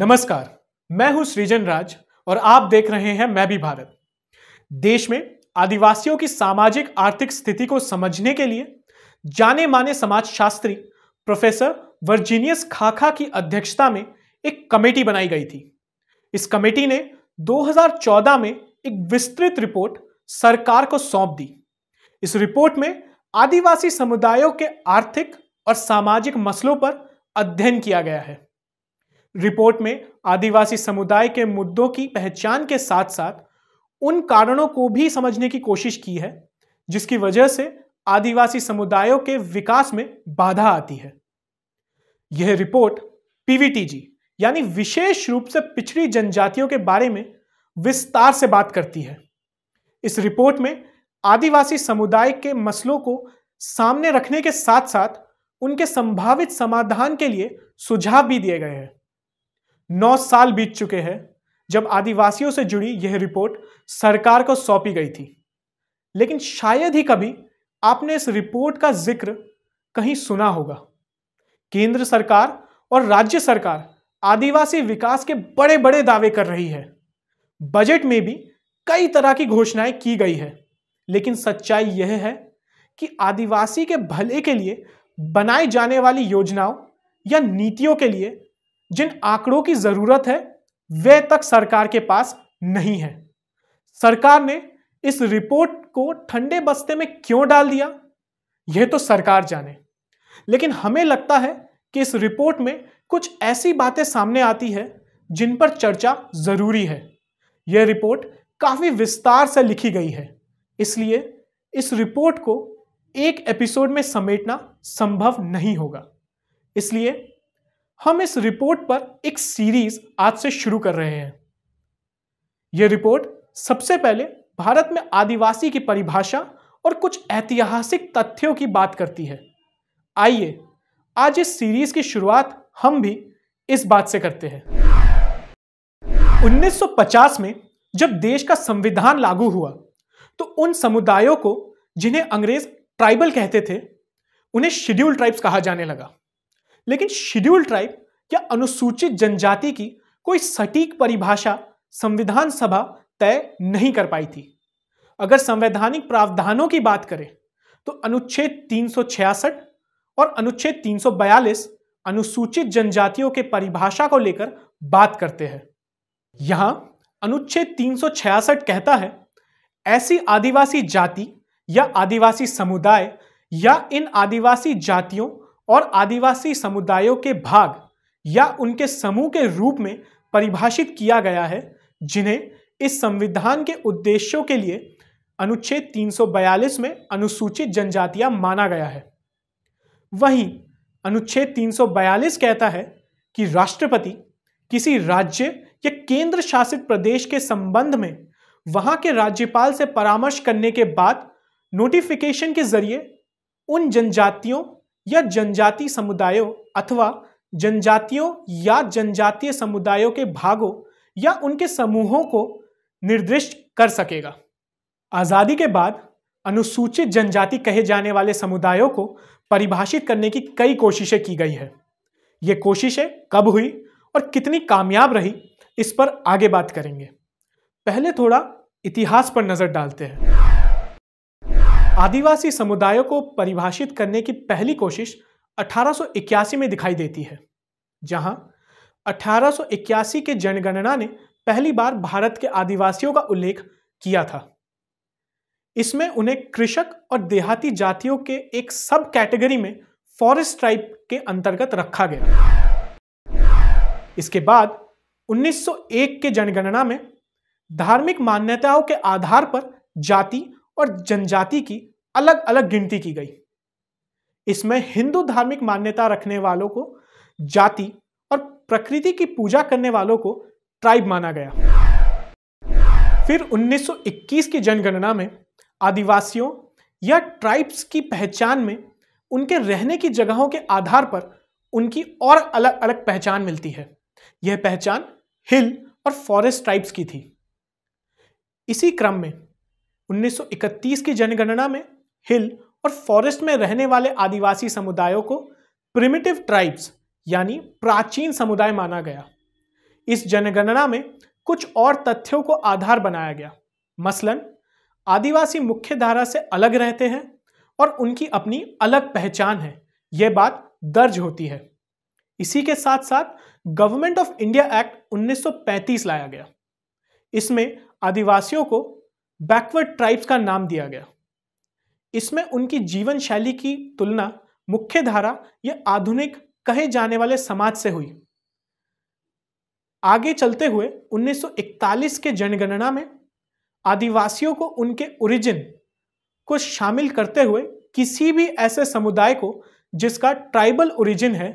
नमस्कार मैं हूं सृजन राज और आप देख रहे हैं मैं भी भारत देश में आदिवासियों की सामाजिक आर्थिक स्थिति को समझने के लिए जाने माने समाजशास्त्री प्रोफेसर वर्जीनियस खाखा की अध्यक्षता में एक कमेटी बनाई गई थी इस कमेटी ने 2014 में एक विस्तृत रिपोर्ट सरकार को सौंप दी इस रिपोर्ट में आदिवासी समुदायों के आर्थिक और सामाजिक मसलों पर अध्ययन किया गया है रिपोर्ट में आदिवासी समुदाय के मुद्दों की पहचान के साथ साथ उन कारणों को भी समझने की कोशिश की है जिसकी वजह से आदिवासी समुदायों के विकास में बाधा आती है यह रिपोर्ट पीवीटीजी यानी विशेष रूप से पिछड़ी जनजातियों के बारे में विस्तार से बात करती है इस रिपोर्ट में आदिवासी समुदाय के मसलों को सामने रखने के साथ साथ उनके संभावित समाधान के लिए सुझाव भी दिए गए हैं नौ साल बीत चुके हैं जब आदिवासियों से जुड़ी यह रिपोर्ट सरकार को सौंपी गई थी लेकिन शायद ही कभी आपने इस रिपोर्ट का जिक्र कहीं सुना होगा केंद्र सरकार और राज्य सरकार आदिवासी विकास के बड़े बड़े दावे कर रही है बजट में भी कई तरह की घोषणाएं की गई है लेकिन सच्चाई यह है कि आदिवासी के भले के लिए बनाई जाने वाली योजनाओं या नीतियों के लिए जिन आंकड़ों की जरूरत है वे तक सरकार के पास नहीं है सरकार ने इस रिपोर्ट को ठंडे बस्ते में क्यों डाल दिया यह तो सरकार जाने लेकिन हमें लगता है कि इस रिपोर्ट में कुछ ऐसी बातें सामने आती है जिन पर चर्चा जरूरी है यह रिपोर्ट काफी विस्तार से लिखी गई है इसलिए इस रिपोर्ट को एक एपिसोड में समेटना संभव नहीं होगा इसलिए हम इस रिपोर्ट पर एक सीरीज आज से शुरू कर रहे हैं यह रिपोर्ट सबसे पहले भारत में आदिवासी की परिभाषा और कुछ ऐतिहासिक तथ्यों की बात करती है आइए आज इस सीरीज की शुरुआत हम भी इस बात से करते हैं 1950 में जब देश का संविधान लागू हुआ तो उन समुदायों को जिन्हें अंग्रेज ट्राइबल कहते थे उन्हें शेड्यूल ट्राइब्स कहा जाने लगा लेकिन शेड्यूल ट्राइब या अनुसूचित जनजाति की कोई सटीक परिभाषा संविधान सभा तय नहीं कर पाई थी अगर संवैधानिक प्रावधानों की बात करें तो अनुच्छेद 366 और अनुच्छेद 342 अनुसूचित जनजातियों के परिभाषा को लेकर बात करते हैं यहां अनुच्छेद 366 कहता है ऐसी आदिवासी जाति या आदिवासी समुदाय या इन आदिवासी जातियों और आदिवासी समुदायों के भाग या उनके समूह के रूप में परिभाषित किया गया है जिन्हें इस संविधान के उद्देश्यों के लिए अनुच्छेद 342 में अनुसूचित जनजातियां माना गया है वहीं अनुच्छेद 342 कहता है कि राष्ट्रपति किसी राज्य या केंद्र शासित प्रदेश के संबंध में वहां के राज्यपाल से परामर्श करने के बाद नोटिफिकेशन के जरिए उन जनजातियों या जनजाति समुदायों अथवा जनजातियों या जनजातीय समुदायों के भागों या उनके समूहों को निर्दिष्ट कर सकेगा आज़ादी के बाद अनुसूचित जनजाति कहे जाने वाले समुदायों को परिभाषित करने की कई कोशिशें की गई है ये कोशिशें कब हुई और कितनी कामयाब रही इस पर आगे बात करेंगे पहले थोड़ा इतिहास पर नज़र डालते हैं आदिवासी समुदायों को परिभाषित करने की पहली कोशिश 1881 में दिखाई देती है जहां 1881 के जनगणना ने पहली बार भारत के आदिवासियों का उल्लेख किया था इसमें उन्हें कृषक और देहाती जातियों के एक सब कैटेगरी में फॉरेस्ट ट्राइब के अंतर्गत रखा गया इसके बाद 1901 के जनगणना में धार्मिक मान्यताओं के आधार पर जाति और जनजाति की अलग अलग गिनती की गई इसमें हिंदू धार्मिक मान्यता रखने वालों को जाति और प्रकृति की पूजा करने वालों को ट्राइब माना गया फिर 1921 की जनगणना में आदिवासियों या ट्राइब्स की पहचान में उनके रहने की जगहों के आधार पर उनकी और अलग अलग पहचान मिलती है यह पहचान हिल और फॉरेस्ट ट्राइब्स की थी इसी क्रम में 1931 की जनगणना में हिल और फॉरेस्ट में रहने वाले आदिवासी समुदायों को प्रिमिटिव ट्राइब्स यानी प्राचीन समुदाय माना गया इस जनगणना में कुछ और तथ्यों को आधार बनाया गया मसलन आदिवासी मुख्य धारा से अलग रहते हैं और उनकी अपनी अलग पहचान है यह बात दर्ज होती है इसी के साथ साथ गवर्नमेंट ऑफ इंडिया एक्ट 1935 लाया गया इसमें आदिवासियों को बैकवर्ड ट्राइब्स का नाम दिया गया इसमें उनकी जीवन शैली की तुलना मुख्य धारा या आधुनिक कहे जाने वाले समाज से हुई आगे चलते हुए 1941 के जनगणना में आदिवासियों को उनके ओरिजिन को शामिल करते हुए किसी भी ऐसे समुदाय को जिसका ट्राइबल ओरिजिन है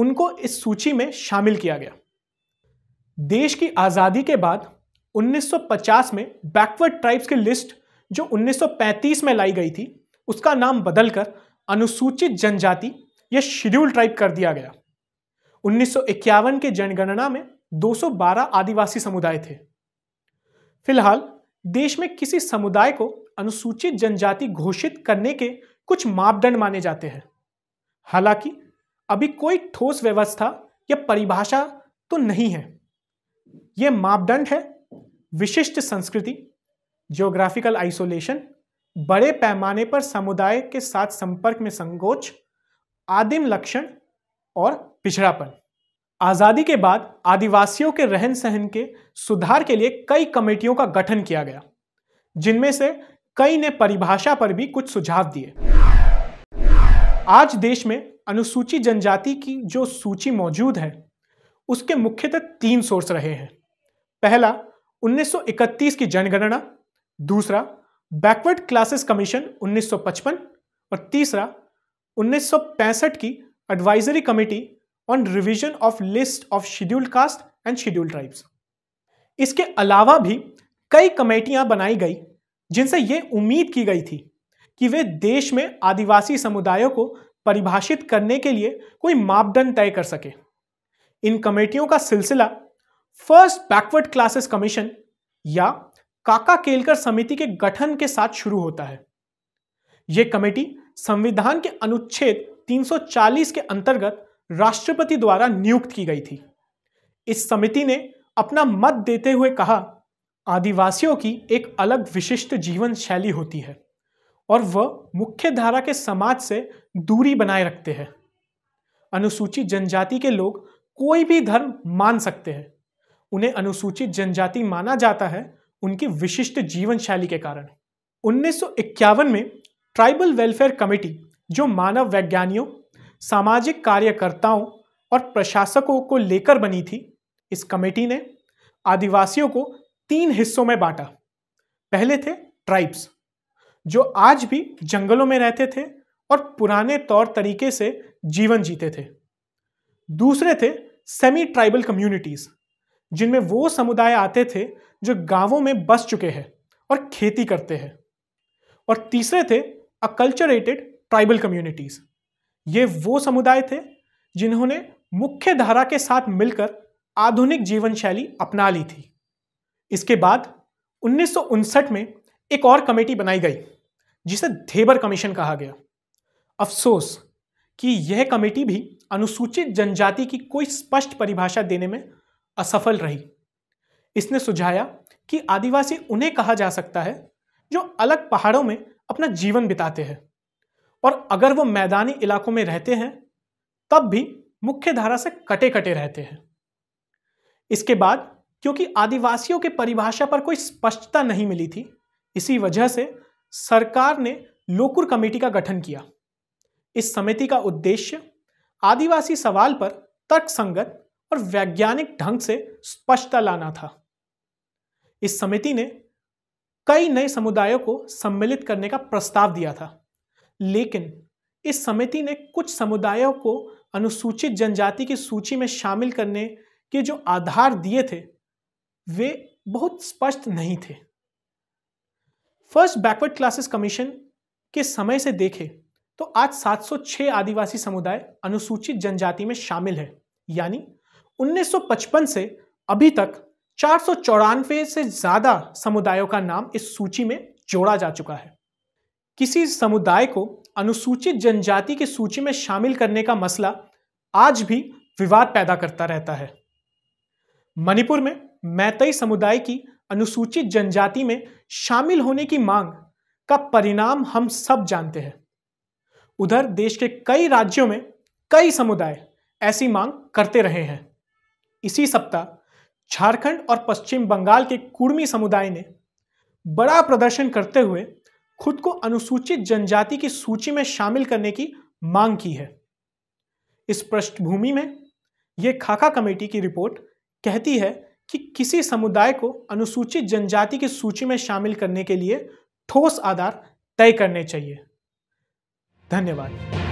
उनको इस सूची में शामिल किया गया देश की आज़ादी के बाद 1950 में बैकवर्ड ट्राइब्स की लिस्ट जो 1935 में लाई गई थी उसका नाम बदलकर अनुसूचित जनजाति या शेड्यूल ट्राइब कर दिया गया 1951 के जनगणना में 212 आदिवासी समुदाय थे फिलहाल देश में किसी समुदाय को अनुसूचित जनजाति घोषित करने के कुछ मापदंड माने जाते हैं हालांकि अभी कोई ठोस व्यवस्था या परिभाषा तो नहीं है यह मापदंड है विशिष्ट संस्कृति जियोग्राफिकल आइसोलेशन बड़े पैमाने पर समुदाय के साथ संपर्क में संकोच आदिम लक्षण और पिछड़ापन आज़ादी के बाद आदिवासियों के रहन सहन के सुधार के लिए कई कमेटियों का गठन किया गया जिनमें से कई ने परिभाषा पर भी कुछ सुझाव दिए आज देश में अनुसूचित जनजाति की जो सूची मौजूद है उसके मुख्यतः तीन सोर्स रहे हैं पहला 1931 की जनगणना दूसरा बैकवर्ड क्लासेस कमीशन 1955 और तीसरा 1965 की advisory committee on revision of list of scheduled caste and scheduled tribes इसके अलावा भी कई कमेटियां बनाई गई जिनसे ये उम्मीद की गई थी कि वे देश में आदिवासी समुदायों को परिभाषित करने के लिए कोई मापदंड तय कर सके इन कमेटियों का सिलसिला फर्स्ट बैकवर्ड क्लासेस कमीशन या काका केलकर समिति के गठन के साथ शुरू होता है यह कमेटी संविधान के अनुच्छेद 340 के अंतर्गत राष्ट्रपति द्वारा नियुक्त की गई थी इस समिति ने अपना मत देते हुए कहा आदिवासियों की एक अलग विशिष्ट जीवन शैली होती है और वह मुख्य धारा के समाज से दूरी बनाए रखते हैं अनुसूचित जनजाति के लोग कोई भी धर्म मान सकते हैं उन्हें अनुसूचित जनजाति माना जाता है उनकी विशिष्ट जीवन शैली के कारण उन्नीस में ट्राइबल वेलफेयर कमेटी जो मानव वैज्ञानियों सामाजिक कार्यकर्ताओं और प्रशासकों को लेकर बनी थी इस कमेटी ने आदिवासियों को तीन हिस्सों में बांटा पहले थे ट्राइब्स जो आज भी जंगलों में रहते थे और पुराने तौर तरीके से जीवन जीते थे दूसरे थे सेमी ट्राइबल कम्युनिटीज़ जिनमें वो समुदाय आते थे जो गांवों में बस चुके हैं और खेती करते हैं और तीसरे थे अकल्चरेटेड ट्राइबल कम्युनिटीज़ ये वो समुदाय थे जिन्होंने मुख्य धारा के साथ मिलकर आधुनिक जीवन शैली अपना ली थी इसके बाद उन्नीस में एक और कमेटी बनाई गई जिसे थेबर कमीशन कहा गया अफसोस कि यह कमेटी भी अनुसूचित जनजाति की कोई स्पष्ट परिभाषा देने में असफल रही इसने सुझाया कि आदिवासी उन्हें कहा जा सकता है जो अलग पहाड़ों में अपना जीवन बिताते हैं और अगर वो मैदानी इलाकों में रहते हैं तब भी मुख्य धारा से कटे कटे रहते हैं इसके बाद क्योंकि आदिवासियों के परिभाषा पर कोई स्पष्टता नहीं मिली थी इसी वजह से सरकार ने लोकुर कमेटी का गठन किया इस समिति का उद्देश्य आदिवासी सवाल पर तर्कसंगत और वैज्ञानिक ढंग से स्पष्टता लाना था इस समिति ने कई नए समुदायों को सम्मिलित करने का प्रस्ताव दिया था लेकिन इस समिति ने कुछ समुदायों को अनुसूचित जनजाति की सूची में शामिल करने के जो आधार दिए थे वे बहुत स्पष्ट नहीं थे फर्स्ट बैकवर्ड क्लासेस कमीशन के समय से देखें तो आज 706 आदिवासी समुदाय अनुसूचित जनजाति में शामिल है यानी 1955 से अभी तक चार से ज़्यादा समुदायों का नाम इस सूची में जोड़ा जा चुका है किसी समुदाय को अनुसूचित जनजाति की सूची में शामिल करने का मसला आज भी विवाद पैदा करता रहता है मणिपुर में मैतई समुदाय की अनुसूचित जनजाति में शामिल होने की मांग का परिणाम हम सब जानते हैं उधर देश के कई राज्यों में कई समुदाय ऐसी मांग करते रहे हैं इसी सप्ताह झारखंड और पश्चिम बंगाल के कुर्मी समुदाय ने बड़ा प्रदर्शन करते हुए खुद को अनुसूचित जनजाति की सूची में शामिल करने की मांग की है इस पृष्ठभूमि में यह खाका कमेटी की रिपोर्ट कहती है कि किसी समुदाय को अनुसूचित जनजाति की सूची में शामिल करने के लिए ठोस आधार तय करने चाहिए धन्यवाद